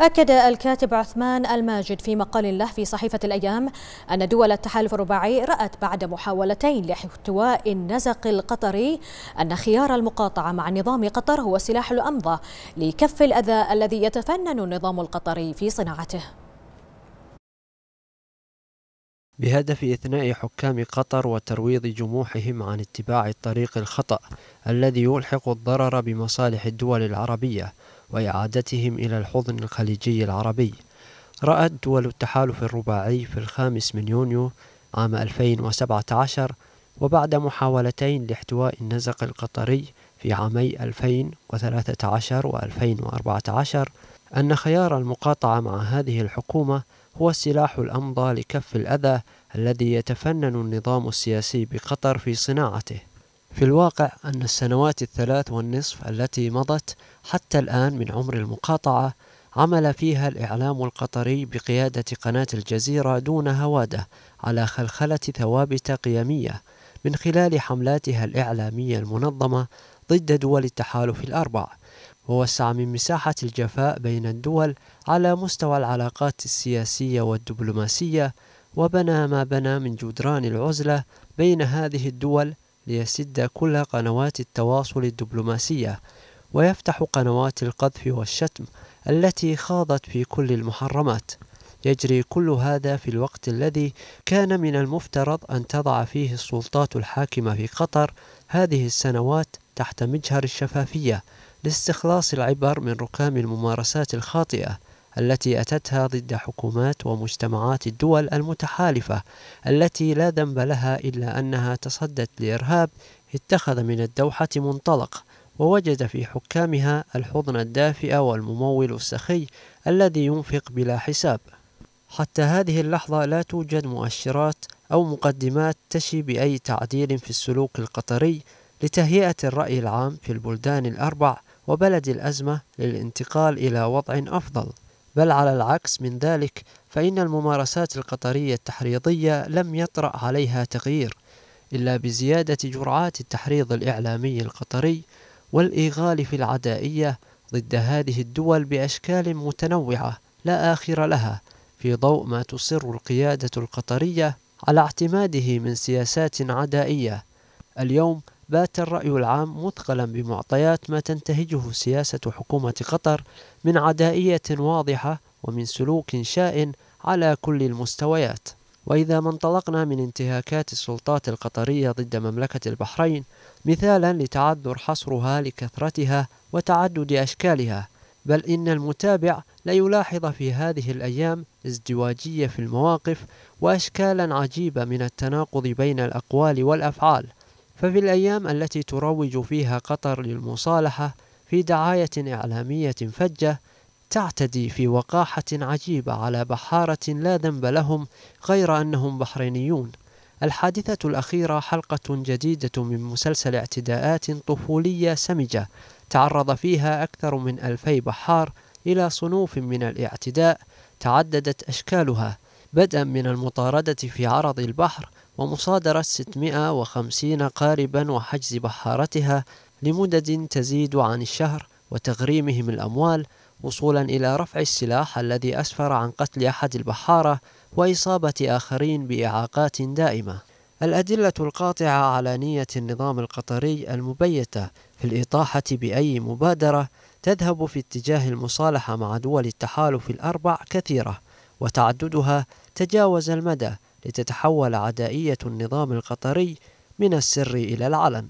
أكد الكاتب عثمان الماجد في مقال له في صحيفة الأيام أن دول التحالف الرباعي رأت بعد محاولتين لاحتواء النزق القطري أن خيار المقاطعة مع نظام قطر هو سلاح الأمضى لكف الأذى الذي يتفنن النظام القطري في صناعته بهدف إثناء حكام قطر وترويض جموحهم عن اتباع الطريق الخطأ الذي يلحق الضرر بمصالح الدول العربية وإعادتهم إلى الحضن الخليجي العربي رأت دول التحالف الرباعي في الخامس من يونيو عام 2017 وبعد محاولتين لاحتواء النزق القطري في عامي 2013 و 2014 أن خيار المقاطعة مع هذه الحكومة هو السلاح الأمضى لكف الأذى الذي يتفنن النظام السياسي بقطر في صناعته في الواقع أن السنوات الثلاث والنصف التي مضت حتى الآن من عمر المقاطعة عمل فيها الإعلام القطري بقيادة قناة الجزيرة دون هواده على خلخلة ثوابت قيمية من خلال حملاتها الإعلامية المنظمة ضد دول التحالف الأربع ووسع من مساحة الجفاء بين الدول على مستوى العلاقات السياسية والدبلوماسية وبنى ما بنى من جدران العزلة بين هذه الدول ليسد كل قنوات التواصل الدبلوماسية ويفتح قنوات القذف والشتم التي خاضت في كل المحرمات يجري كل هذا في الوقت الذي كان من المفترض أن تضع فيه السلطات الحاكمة في قطر هذه السنوات تحت مجهر الشفافية لاستخلاص العبر من ركام الممارسات الخاطئة التي أتتها ضد حكومات ومجتمعات الدول المتحالفة التي لا ذنب لها إلا أنها تصدت لإرهاب اتخذ من الدوحة منطلق ووجد في حكامها الحضن الدافئ والممول السخي الذي ينفق بلا حساب حتى هذه اللحظة لا توجد مؤشرات أو مقدمات تشي بأي تعديل في السلوك القطري لتهيئة الرأي العام في البلدان الأربع وبلد الأزمة للانتقال إلى وضع أفضل بل على العكس من ذلك فإن الممارسات القطرية التحريضية لم يطرأ عليها تغيير إلا بزيادة جرعات التحريض الإعلامي القطري والإيغال في العدائية ضد هذه الدول بأشكال متنوعة لا آخر لها في ضوء ما تصر القيادة القطرية على اعتماده من سياسات عدائية اليوم بات الرأي العام مثقلا بمعطيات ما تنتهجه سياسة حكومة قطر من عدائية واضحة ومن سلوك شائن على كل المستويات وإذا ما انطلقنا من انتهاكات السلطات القطرية ضد مملكة البحرين مثالا لتعذر حصرها لكثرتها وتعدد أشكالها بل إن المتابع ليلاحظ في هذه الأيام ازدواجية في المواقف وأشكالا عجيبة من التناقض بين الأقوال والأفعال ففي الأيام التي تروج فيها قطر للمصالحة في دعاية إعلامية فجة تعتدي في وقاحة عجيبة على بحارة لا ذنب لهم غير أنهم بحرينيون الحادثة الأخيرة حلقة جديدة من مسلسل اعتداءات طفولية سمجة تعرض فيها أكثر من ألفي بحار إلى صنوف من الاعتداء تعددت أشكالها بدءا من المطاردة في عرض البحر ومصادرة 650 قاربا وحجز بحارتها لمدد تزيد عن الشهر وتغريمهم الأموال وصولا إلى رفع السلاح الذي أسفر عن قتل أحد البحارة وإصابة آخرين بإعاقات دائمة الأدلة القاطعة على نية النظام القطري المبيتة في الإطاحة بأي مبادرة تذهب في اتجاه المصالحة مع دول التحالف الأربع كثيرة وتعددها تجاوز المدى لتتحول عدائية النظام القطري من السر إلى العلن